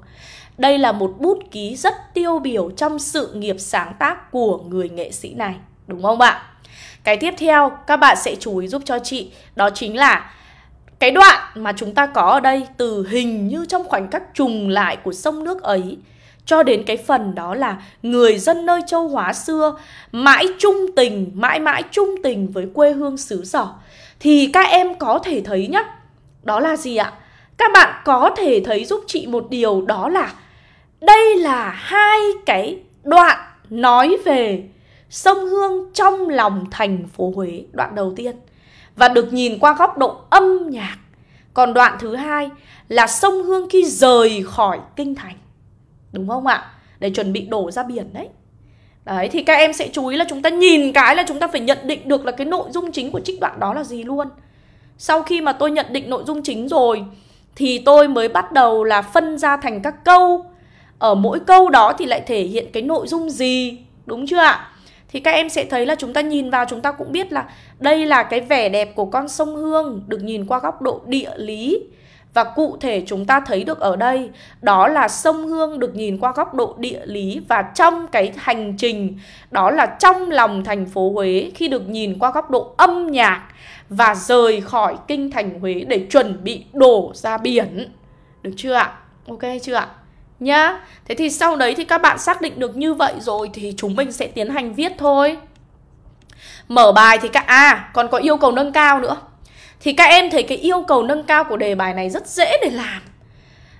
đây là một bút ký rất tiêu biểu trong sự nghiệp sáng tác của người nghệ sĩ này, đúng không ạ? Cái tiếp theo các bạn sẽ chú ý giúp cho chị đó chính là cái đoạn mà chúng ta có ở đây từ hình như trong khoảnh khắc trùng lại của sông nước ấy cho đến cái phần đó là người dân nơi châu Hóa xưa mãi trung tình, mãi mãi trung tình với quê hương xứ sở thì các em có thể thấy nhá, đó là gì ạ? các bạn có thể thấy giúp chị một điều đó là đây là hai cái đoạn nói về sông Hương trong lòng thành phố Huế, đoạn đầu tiên và được nhìn qua góc độ âm nhạc. Còn đoạn thứ hai là sông Hương khi rời khỏi kinh thành. Đúng không ạ? Để chuẩn bị đổ ra biển đấy. Đấy thì các em sẽ chú ý là chúng ta nhìn cái là chúng ta phải nhận định được là cái nội dung chính của trích đoạn đó là gì luôn. Sau khi mà tôi nhận định nội dung chính rồi thì tôi mới bắt đầu là phân ra thành các câu ở mỗi câu đó thì lại thể hiện cái nội dung gì đúng chưa ạ thì các em sẽ thấy là chúng ta nhìn vào chúng ta cũng biết là đây là cái vẻ đẹp của con sông hương được nhìn qua góc độ địa lý và cụ thể chúng ta thấy được ở đây đó là sông hương được nhìn qua góc độ địa lý và trong cái hành trình đó là trong lòng thành phố huế khi được nhìn qua góc độ âm nhạc và rời khỏi kinh thành Huế để chuẩn bị đổ ra biển. Được chưa ạ? Ok chưa ạ? Nhá. Thế thì sau đấy thì các bạn xác định được như vậy rồi thì chúng mình sẽ tiến hành viết thôi. Mở bài thì các à còn có yêu cầu nâng cao nữa. Thì các em thấy cái yêu cầu nâng cao của đề bài này rất dễ để làm.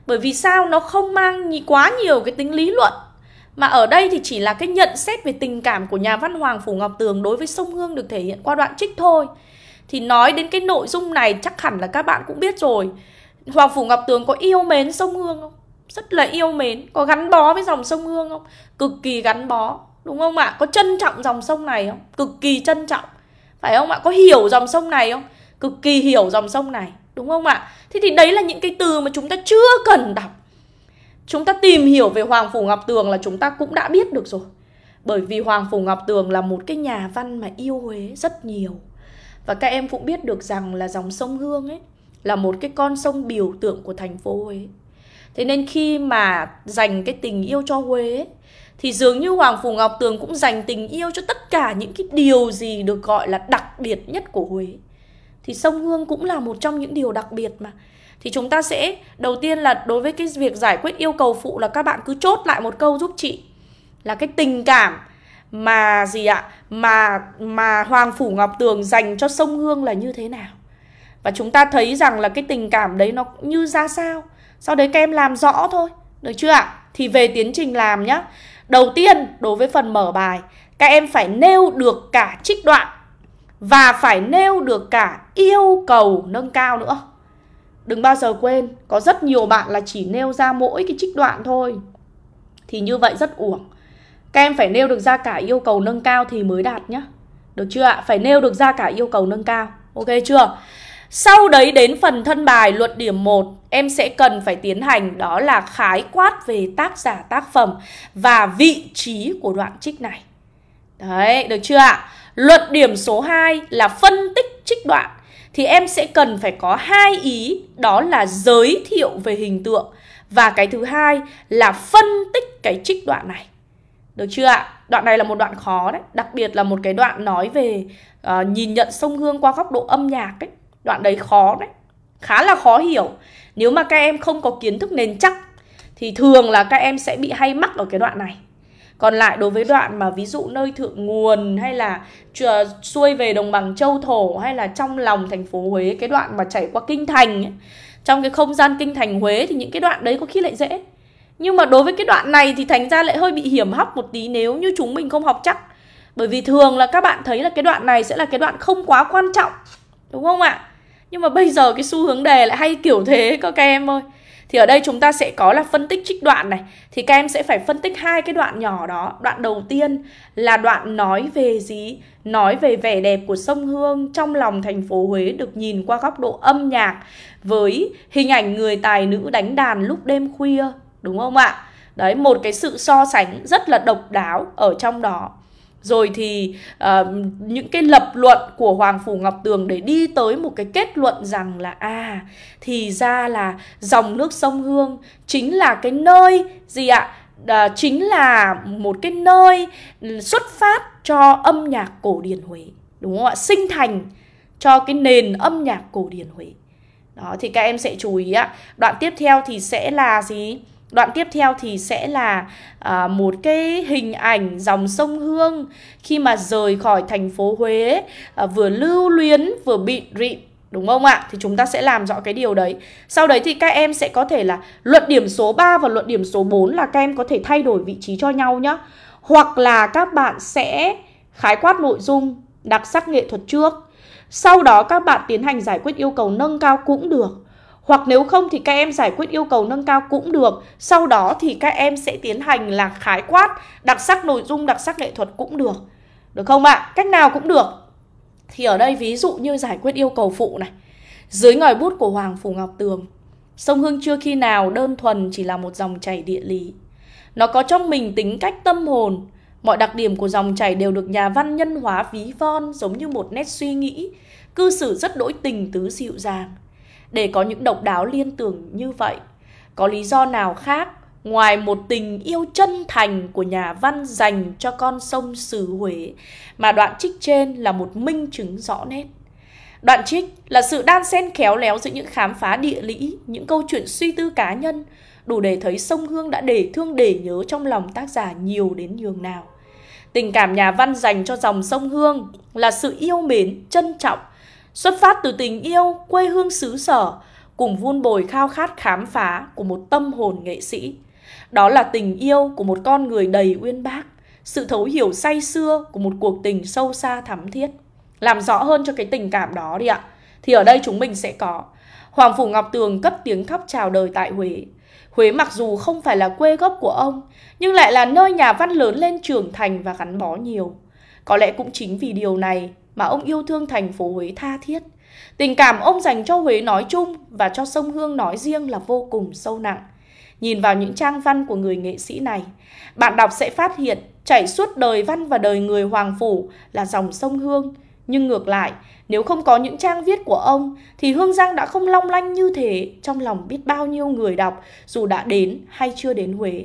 Bởi vì sao nó không mang quá nhiều cái tính lý luận mà ở đây thì chỉ là cái nhận xét về tình cảm của nhà văn Hoàng Phủ Ngọc Tường đối với sông Hương được thể hiện qua đoạn trích thôi thì nói đến cái nội dung này chắc hẳn là các bạn cũng biết rồi hoàng phủ ngọc tường có yêu mến sông hương không rất là yêu mến có gắn bó với dòng sông hương không cực kỳ gắn bó đúng không ạ có trân trọng dòng sông này không cực kỳ trân trọng phải không ạ có hiểu dòng sông này không cực kỳ hiểu dòng sông này đúng không ạ thế thì đấy là những cái từ mà chúng ta chưa cần đọc chúng ta tìm hiểu về hoàng phủ ngọc tường là chúng ta cũng đã biết được rồi bởi vì hoàng phủ ngọc tường là một cái nhà văn mà yêu huế rất nhiều và các em cũng biết được rằng là dòng sông Hương ấy là một cái con sông biểu tượng của thành phố Huế. Thế nên khi mà dành cái tình yêu cho Huế ấy, thì dường như Hoàng Phủ Ngọc Tường cũng dành tình yêu cho tất cả những cái điều gì được gọi là đặc biệt nhất của Huế. Thì sông Hương cũng là một trong những điều đặc biệt mà. Thì chúng ta sẽ đầu tiên là đối với cái việc giải quyết yêu cầu phụ là các bạn cứ chốt lại một câu giúp chị là cái tình cảm mà gì ạ mà mà hoàng phủ ngọc tường dành cho sông hương là như thế nào và chúng ta thấy rằng là cái tình cảm đấy nó như ra sao sau đấy các em làm rõ thôi được chưa ạ thì về tiến trình làm nhá đầu tiên đối với phần mở bài các em phải nêu được cả trích đoạn và phải nêu được cả yêu cầu nâng cao nữa đừng bao giờ quên có rất nhiều bạn là chỉ nêu ra mỗi cái trích đoạn thôi thì như vậy rất uổng các em phải nêu được ra cả yêu cầu nâng cao thì mới đạt nhá. Được chưa ạ? Phải nêu được ra cả yêu cầu nâng cao. Ok chưa? Sau đấy đến phần thân bài luận điểm 1 Em sẽ cần phải tiến hành đó là khái quát về tác giả tác phẩm Và vị trí của đoạn trích này Đấy, được chưa ạ? Luận điểm số 2 là phân tích trích đoạn Thì em sẽ cần phải có hai ý Đó là giới thiệu về hình tượng Và cái thứ hai là phân tích cái trích đoạn này được chưa ạ? Đoạn này là một đoạn khó đấy, đặc biệt là một cái đoạn nói về uh, nhìn nhận sông Hương qua góc độ âm nhạc ấy. Đoạn đấy khó đấy, khá là khó hiểu. Nếu mà các em không có kiến thức nền chắc thì thường là các em sẽ bị hay mắc ở cái đoạn này. Còn lại đối với đoạn mà ví dụ nơi thượng nguồn hay là ờ, xuôi về đồng bằng châu thổ hay là trong lòng thành phố Huế cái đoạn mà chảy qua kinh thành ấy, trong cái không gian kinh thành Huế thì những cái đoạn đấy có khi lại dễ nhưng mà đối với cái đoạn này thì thành ra lại hơi bị hiểm hóc một tí nếu như chúng mình không học chắc bởi vì thường là các bạn thấy là cái đoạn này sẽ là cái đoạn không quá quan trọng đúng không ạ nhưng mà bây giờ cái xu hướng đề lại hay kiểu thế các em ơi thì ở đây chúng ta sẽ có là phân tích trích đoạn này thì các em sẽ phải phân tích hai cái đoạn nhỏ đó đoạn đầu tiên là đoạn nói về gì nói về vẻ đẹp của sông hương trong lòng thành phố huế được nhìn qua góc độ âm nhạc với hình ảnh người tài nữ đánh đàn lúc đêm khuya đúng ừ. không ạ đấy một cái sự so sánh rất là độc đáo ở trong đó rồi thì uh, những cái lập luận của hoàng phủ ngọc tường để đi tới một cái kết luận rằng là à thì ra là dòng nước sông hương chính là cái nơi gì ạ à, chính là một cái nơi xuất phát cho âm nhạc cổ điển huế đúng không ạ sinh thành cho cái nền âm nhạc cổ điển huế đó thì các em sẽ chú ý ạ đoạn tiếp theo thì sẽ là gì Đoạn tiếp theo thì sẽ là à, một cái hình ảnh dòng sông Hương khi mà rời khỏi thành phố Huế à, vừa lưu luyến vừa bị rịn đúng không ạ? Thì chúng ta sẽ làm rõ cái điều đấy. Sau đấy thì các em sẽ có thể là luận điểm số 3 và luận điểm số 4 là các em có thể thay đổi vị trí cho nhau nhé. Hoặc là các bạn sẽ khái quát nội dung đặc sắc nghệ thuật trước. Sau đó các bạn tiến hành giải quyết yêu cầu nâng cao cũng được. Hoặc nếu không thì các em giải quyết yêu cầu nâng cao cũng được. Sau đó thì các em sẽ tiến hành là khái quát, đặc sắc nội dung, đặc sắc nghệ thuật cũng được. Được không ạ? À? Cách nào cũng được. Thì ở đây ví dụ như giải quyết yêu cầu phụ này. Dưới ngòi bút của Hoàng Phủ Ngọc Tường, sông Hương chưa khi nào đơn thuần chỉ là một dòng chảy địa lý. Nó có trong mình tính cách tâm hồn, Mọi đặc điểm của dòng chảy đều được nhà văn nhân hóa ví von giống như một nét suy nghĩ, cư xử rất đỗi tình tứ dịu dàng để có những độc đáo liên tưởng như vậy có lý do nào khác ngoài một tình yêu chân thành của nhà văn dành cho con sông Sứ Huế mà đoạn trích trên là một minh chứng rõ nét. Đoạn trích là sự đan xen khéo léo giữa những khám phá địa lý, những câu chuyện suy tư cá nhân, đủ để thấy sông Hương đã để thương để nhớ trong lòng tác giả nhiều đến nhường nào. Tình cảm nhà văn dành cho dòng sông Hương là sự yêu mến, trân trọng, xuất phát từ tình yêu quê hương xứ sở cùng vun bồi khao khát khám phá của một tâm hồn nghệ sĩ. Đó là tình yêu của một con người đầy uyên bác, sự thấu hiểu say xưa của một cuộc tình sâu xa thắm thiết. Làm rõ hơn cho cái tình cảm đó đi ạ. Thì ở đây chúng mình sẽ có Hoàng Phủ Ngọc Tường cất tiếng thắp chào đời tại Huế. Huế mặc dù không phải là quê gốc của ông, nhưng lại là nơi nhà văn lớn lên trưởng thành và gắn bó nhiều. Có lẽ cũng chính vì điều này mà ông yêu thương thành phố Huế tha thiết. Tình cảm ông dành cho Huế nói chung và cho sông Hương nói riêng là vô cùng sâu nặng. Nhìn vào những trang văn của người nghệ sĩ này, bạn đọc sẽ phát hiện chảy suốt đời văn và đời người Hoàng Phủ là dòng sông Hương. Nhưng ngược lại, nếu không có những trang viết của ông thì Hương Giang đã không long lanh như thế trong lòng biết bao nhiêu người đọc dù đã đến hay chưa đến Huế.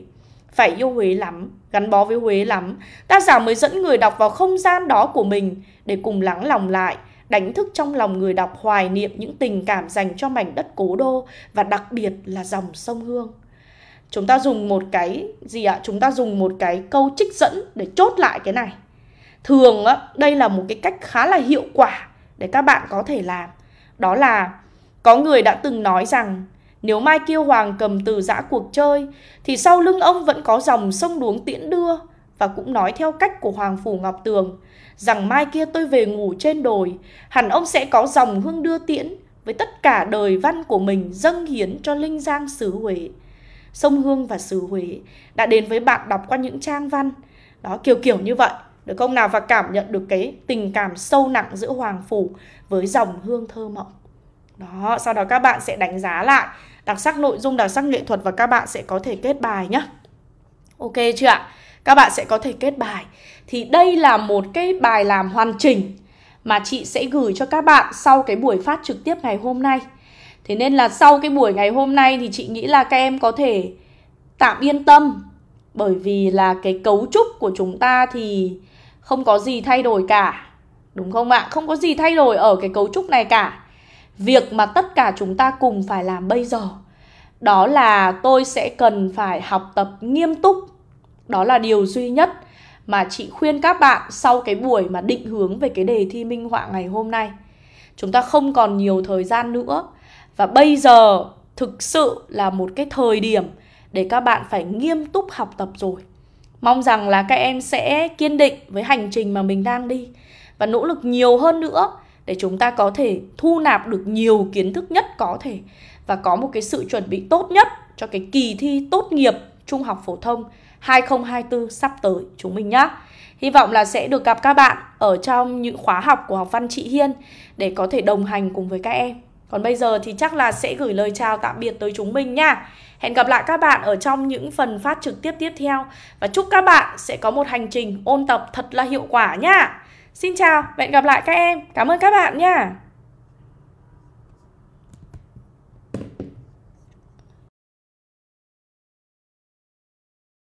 Phải yêu Huế lắm, gắn bó với Huế lắm, tác giả mới dẫn người đọc vào không gian đó của mình để cùng lắng lòng lại, đánh thức trong lòng người đọc hoài niệm những tình cảm dành cho mảnh đất cố đô và đặc biệt là dòng sông Hương. Chúng ta dùng một cái gì ạ? À? Chúng ta dùng một cái câu trích dẫn để chốt lại cái này. Thường á, đây là một cái cách khá là hiệu quả để các bạn có thể làm. Đó là có người đã từng nói rằng nếu Mai Kiêu Hoàng cầm từ giã cuộc chơi thì sau lưng ông vẫn có dòng sông đuống tiễn đưa và cũng nói theo cách của Hoàng Phủ Ngọc Tường rằng mai kia tôi về ngủ trên đồi, hẳn ông sẽ có dòng hương đưa tiễn với tất cả đời văn của mình dâng hiến cho linh giang xứ Huế. Sông Hương và xứ Huế đã đến với bạn đọc qua những trang văn. Đó kiểu kiểu như vậy, được không nào và cảm nhận được cái tình cảm sâu nặng giữa Hoàng Phủ với dòng hương thơ mộng. Đó, sau đó các bạn sẽ đánh giá lại đặc sắc nội dung, đặc sắc nghệ thuật và các bạn sẽ có thể kết bài nhé. Ok chưa ạ? các bạn sẽ có thể kết bài. Thì đây là một cái bài làm hoàn chỉnh mà chị sẽ gửi cho các bạn sau cái buổi phát trực tiếp ngày hôm nay. Thế nên là sau cái buổi ngày hôm nay thì chị nghĩ là các em có thể tạm yên tâm bởi vì là cái cấu trúc của chúng ta thì không có gì thay đổi cả. Đúng không ạ? Không có gì thay đổi ở cái cấu trúc này cả. Việc mà tất cả chúng ta cùng phải làm bây giờ đó là tôi sẽ cần phải học tập nghiêm túc đó là điều duy nhất mà chị khuyên các bạn sau cái buổi mà định hướng về cái đề thi minh họa ngày hôm nay. Chúng ta không còn nhiều thời gian nữa và bây giờ thực sự là một cái thời điểm để các bạn phải nghiêm túc học tập rồi. Mong rằng là các em sẽ kiên định với hành trình mà mình đang đi và nỗ lực nhiều hơn nữa để chúng ta có thể thu nạp được nhiều kiến thức nhất có thể và có một cái sự chuẩn bị tốt nhất cho cái kỳ thi tốt nghiệp trung học phổ thông 2024 sắp tới chúng mình nhé. Hy vọng là sẽ được gặp các bạn ở trong những khóa học của học văn chị Hiên để có thể đồng hành cùng với các em. Còn bây giờ thì chắc là sẽ gửi lời chào tạm biệt tới chúng mình nha. Hẹn gặp lại các bạn ở trong những phần phát trực tiếp tiếp theo và chúc các bạn sẽ có một hành trình ôn tập thật là hiệu quả nha. Xin chào, hẹn gặp lại các em. Cảm ơn các bạn nha.